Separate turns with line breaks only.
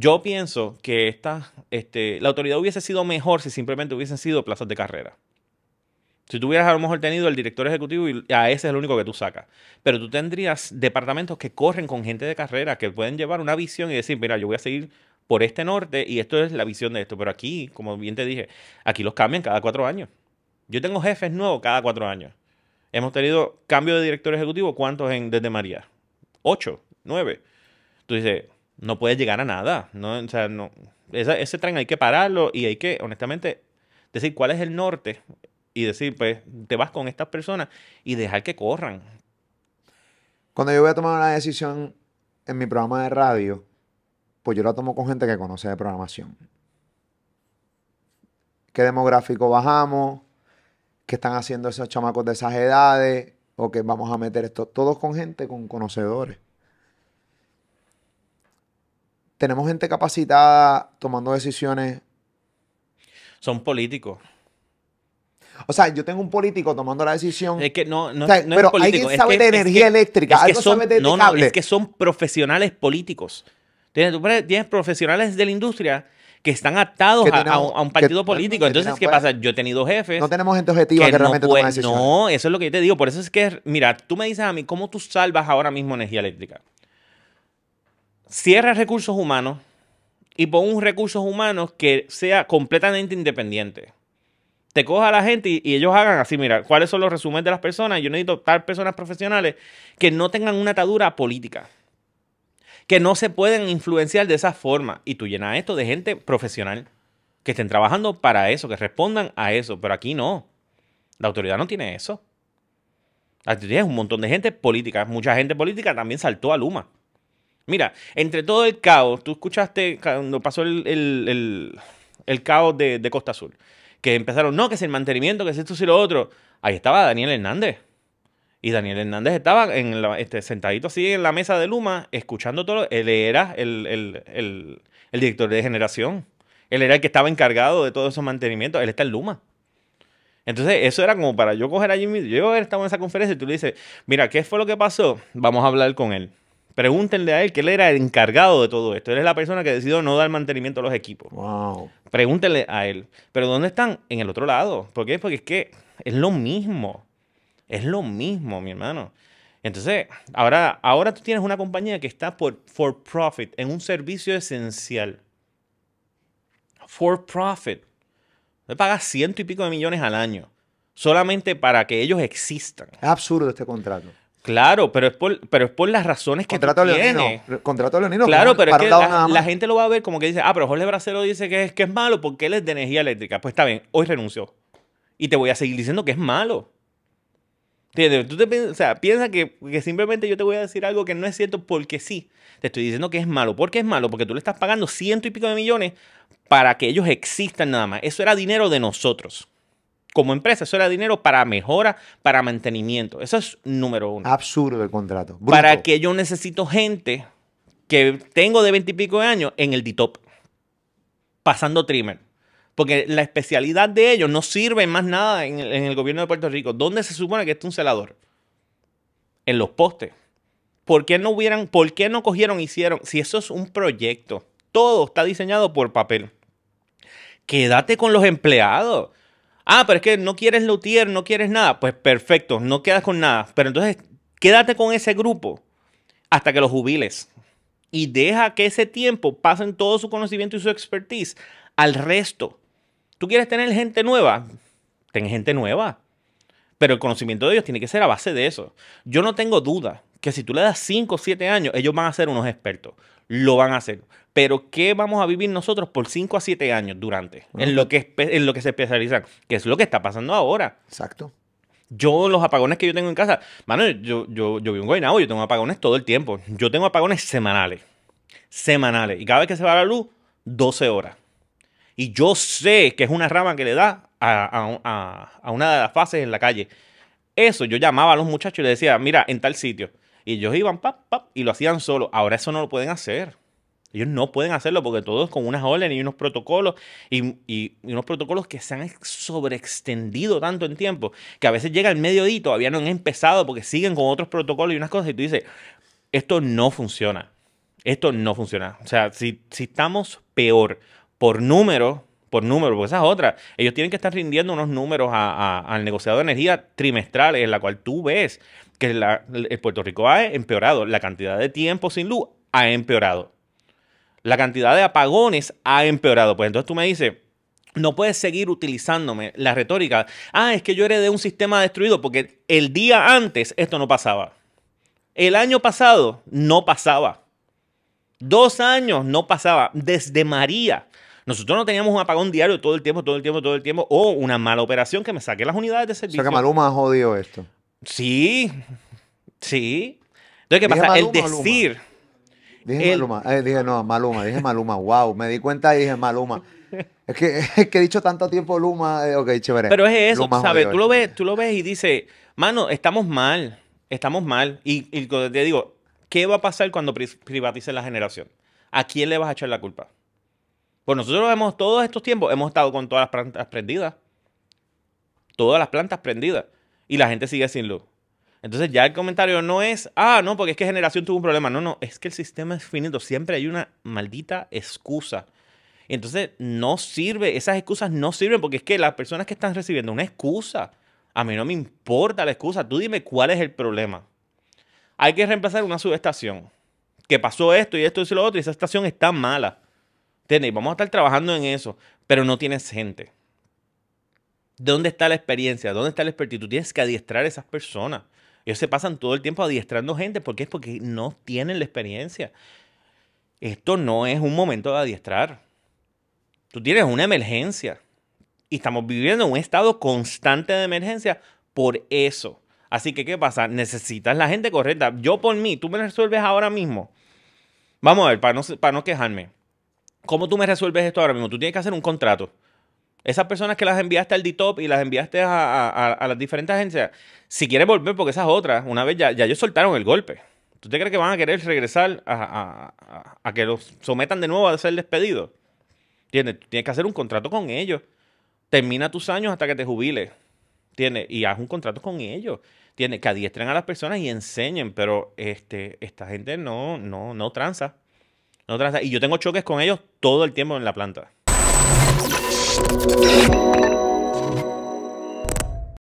Yo pienso que esta, este, la autoridad hubiese sido mejor si simplemente hubiesen sido plazas de carrera. Si tú hubieras a lo mejor tenido el director ejecutivo y a ese es el único que tú sacas. Pero tú tendrías departamentos que corren con gente de carrera, que pueden llevar una visión y decir, mira, yo voy a seguir por este norte y esto es la visión de esto. Pero aquí, como bien te dije, aquí los cambian cada cuatro años. Yo tengo jefes nuevos cada cuatro años. Hemos tenido cambio de director ejecutivo, ¿cuántos en, desde María? Ocho, nueve. Tú dices, no puedes llegar a nada. ¿no? no, ese tren hay que pararlo y hay que, honestamente, decir cuál es el norte y decir, pues, te vas con estas personas y dejar que corran. Cuando yo voy a tomar una decisión en mi programa de radio, pues yo la tomo con gente que conoce de programación. ¿Qué demográfico bajamos? ¿Qué están haciendo esos chamacos de esas edades? ¿O qué vamos a meter esto? Todos con gente con conocedores tenemos gente capacitada tomando decisiones. Son políticos. O sea, yo tengo un político tomando la decisión. Es que no, no, no pero es político. de energía eléctrica, de no, no, es que son profesionales políticos. Tienes, tienes profesionales de la industria que están atados a, un partido político. Entonces, ¿qué pues pasa? Yo he tenido jefes. No tenemos gente objetiva que, realmente tome decisiones. No, eso es lo que yo te digo. Por eso es que, mira, tú me dices a mí, ¿cómo tú salvas ahora mismo energía eléctrica? cierra recursos humanos y pon un recursos humanos que sea completamente independiente. Te coja a la gente y, ellos hagan así, mira, cuáles son los resúmenes de las personas. Yo necesito tal personas profesionales que no tengan una atadura política, que no se pueden influenciar de esa forma. Y tú llenas esto de gente profesional que estén trabajando para eso, que respondan a eso. Pero aquí no. La autoridad no tiene eso. autoridad es un montón de gente política. Mucha gente política también saltó a Luma. Mira, entre todo el caos, tú escuchaste cuando pasó el, el, caos de, Costa Azul, que empezaron, no, que es el mantenimiento, que es esto y lo otro. Ahí estaba Daniel Hernández. Y Daniel Hernández estaba en este, sentadito así en la mesa de Luma, escuchando todo. Él era el, director de generación. Él era el que estaba encargado de todos esos mantenimientos. Él está en Luma. Entonces, eso era como para yo coger a Jimmy. Yo estaba en esa conferencia y tú le dices, mira, ¿qué fue lo que pasó? Vamos a hablar con él. Pregúntenle a él que él era el encargado de todo esto. Él es la persona que decidió no dar mantenimiento a los equipos. Pregúntenle a él. Pero ¿dónde están? En el otro lado. ¿Por qué? Porque es que es lo mismo. Es lo mismo, mi hermano. Entonces, ahora, ahora tú tienes una compañía que está por for profit, en un servicio esencial. For profit. Le pagas ciento y pico de millones al año. Solamente para que ellos existan. Es absurdo este contrato. Claro, pero es por, pero es por las razones que contrato contrato a Leonino. Claro, pero la, gente lo va a ver como que dice, ah, pero Jorge Bracero dice que es, que es malo porque él es de energía eléctrica. Pues está bien, hoy renunció. Y te voy a seguir diciendo que es malo. o sea, piensa que, que, simplemente yo te voy a decir algo que no es cierto porque sí. Te estoy diciendo que es malo. ¿Por qué es malo? Porque tú le estás pagando ciento y pico de millones para que ellos existan nada más. Eso era dinero de nosotros como empresa, eso era dinero para mejora, para mantenimiento. Eso es número uno. Absurdo el contrato. Para que yo necesito gente que tengo de veintipico de años en el DITOP, pasando trimmer. Porque la especialidad de ellos no sirve más nada en el, gobierno de Puerto Rico. ¿Dónde se supone que está un celador? En los postes. ¿Por qué no hubieran, por qué no cogieron, hicieron? Si eso es un proyecto, todo está diseñado por papel. Quédate con los empleados Ah, pero es que no quieres luthier, no quieres nada. Pues perfecto, no quedas con nada. Pero entonces quédate con ese grupo hasta que los jubiles. Y deja que ese tiempo pasen todo su conocimiento y su expertise al resto. ¿Tú quieres tener gente nueva? Ten gente nueva. Pero el conocimiento de ellos tiene que ser a base de eso. Yo no tengo duda que si tú le das 5 o 7 años, ellos van a ser unos expertos. Lo van a hacer. Pero ¿qué vamos a vivir nosotros por 5 a 7 años durante? en, lo que, en lo que se especializan, que es lo que está pasando ahora. Exacto. Yo, los apagones que yo tengo en casa, mano, yo, yo, yo vivo en Guaynabo, yo tengo apagones todo el tiempo. Yo tengo apagones semanales. Semanales. Y cada vez que se va la luz, 12 horas. Y yo sé que es una rama que le da a, a una de las fases en la calle. Eso yo llamaba a los muchachos y les decía, mira, en tal sitio y ellos iban, pap, pap, y lo hacían solo. Ahora eso no lo pueden hacer. Ellos no pueden hacerlo porque todos con unas órdenes y unos protocolos y, unos protocolos que se han sobreextendido tanto en tiempo que a veces llega el mediodía y todavía no han empezado porque siguen con otros protocolos y unas cosas y tú dices, esto no funciona. Esto no funciona. O sea, si, estamos peor por número por números, porque esa es otra. Ellos tienen que estar rindiendo unos números al negociado de energía trimestral, en la cual tú ves que el Puerto Rico ha empeorado, la cantidad de tiempo sin luz ha empeorado, la cantidad de apagones ha empeorado. Pues entonces tú me dices, no puedes seguir utilizándome la retórica. Ah, es que yo de un sistema destruido porque el día antes esto no pasaba. El año pasado no pasaba. Dos años no pasaba. Desde María nosotros no teníamos un apagón diario todo el tiempo, todo el tiempo, todo el tiempo, o una mala operación que me saqué las unidades de servicio. O sea que Maluma ha esto. Sí, sí. Entonces, ¿qué pasa? el decir... Dije Maluma, eh, dije no, Maluma, dije Maluma, wow, me di cuenta y dije Maluma. Es que, he dicho tanto tiempo Luma, eh, ok, chévere. Pero es eso, ¿sabes? Tú lo, ves, tú lo ves y dices, mano, estamos mal, estamos mal. Y, y te digo, ¿qué va a pasar cuando privatice la generación? ¿A quién le vas a echar la culpa? Pues nosotros hemos, todos estos tiempos, hemos estado con todas las plantas prendidas. Todas las plantas prendidas. Y la gente sigue sin luz. Entonces ya el comentario no es, ah, no, porque es que generación tuvo un problema. No, no, es que el sistema es finito. Siempre hay una maldita excusa. Entonces no sirve, esas excusas no sirven porque es que las personas que están recibiendo una excusa, a mí no me importa la excusa, tú dime cuál es el problema. Hay que reemplazar una subestación. Que pasó esto y esto y lo otro y esa estación está mala y Vamos a estar trabajando en eso, pero no tienes gente. dónde está la experiencia? ¿Dónde está la expertise? Tú tienes que adiestrar a esas personas. Ellos se pasan todo el tiempo adiestrando gente. ¿Por qué? Porque no tienen la experiencia. Esto no es un momento de adiestrar. Tú tienes una emergencia. Y estamos viviendo un estado constante de emergencia por eso. Así que, ¿qué pasa? Necesitas la gente correcta. Yo por mí, tú me resuelves ahora mismo. Vamos a ver, para para no quejarme. ¿Cómo tú me resuelves esto ahora mismo? Tú tienes que hacer un contrato. Esas personas que las enviaste al DTOP y las enviaste a, las diferentes agencias, si quieres volver, porque esas otras, una vez ya, ya ellos soltaron el golpe. ¿Tú te crees que van a querer regresar a, que los sometan de nuevo a ser despedidos? Tiene, tienes que hacer un contrato con ellos. Termina tus años hasta que te jubiles. Tiene Y haz un contrato con ellos. Tiene Que adiestren a las personas y enseñen, pero este, esta gente no, no, no tranza y yo tengo choques con ellos todo el tiempo en la planta.